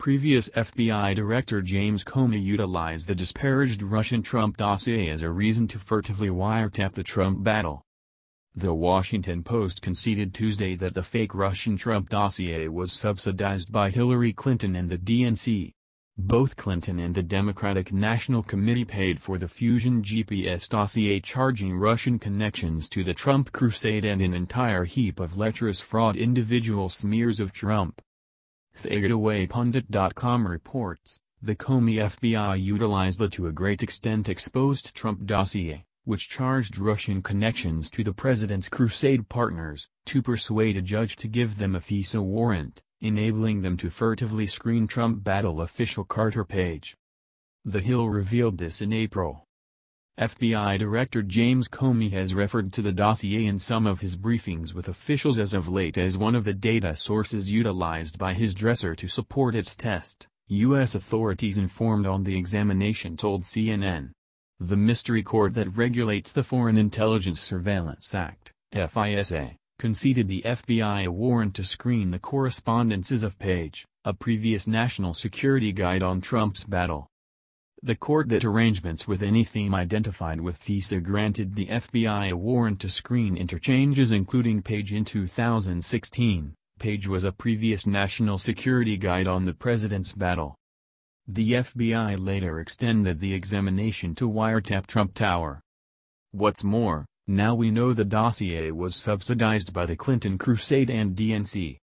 Previous FBI Director James Comey utilized the disparaged Russian Trump dossier as a reason to furtively wiretap the Trump battle. The Washington Post conceded Tuesday that the fake Russian Trump dossier was subsidized by Hillary Clinton and the DNC. Both Clinton and the Democratic National Committee paid for the Fusion GPS dossier charging Russian connections to the Trump crusade and an entire heap of lecherous fraud individual smears of Trump. TheaterWayPundit.com reports, the Comey FBI utilized the to a great extent exposed Trump dossier, which charged Russian connections to the president's crusade partners, to persuade a judge to give them a FISA warrant, enabling them to furtively screen Trump battle official Carter Page. The Hill revealed this in April. FBI Director James Comey has referred to the dossier in some of his briefings with officials as of late as one of the data sources utilized by his dresser to support its test, U.S. authorities informed on the examination told CNN. The mystery court that regulates the Foreign Intelligence Surveillance Act, FISA, conceded the FBI a warrant to screen the correspondences of Page, a previous national security guide on Trump's battle the court that arrangements with any theme identified with FISA granted the FBI a warrant to screen interchanges including Page in 2016. Page was a previous national security guide on the president's battle. The FBI later extended the examination to wiretap Trump Tower. What's more, now we know the dossier was subsidized by the Clinton Crusade and DNC.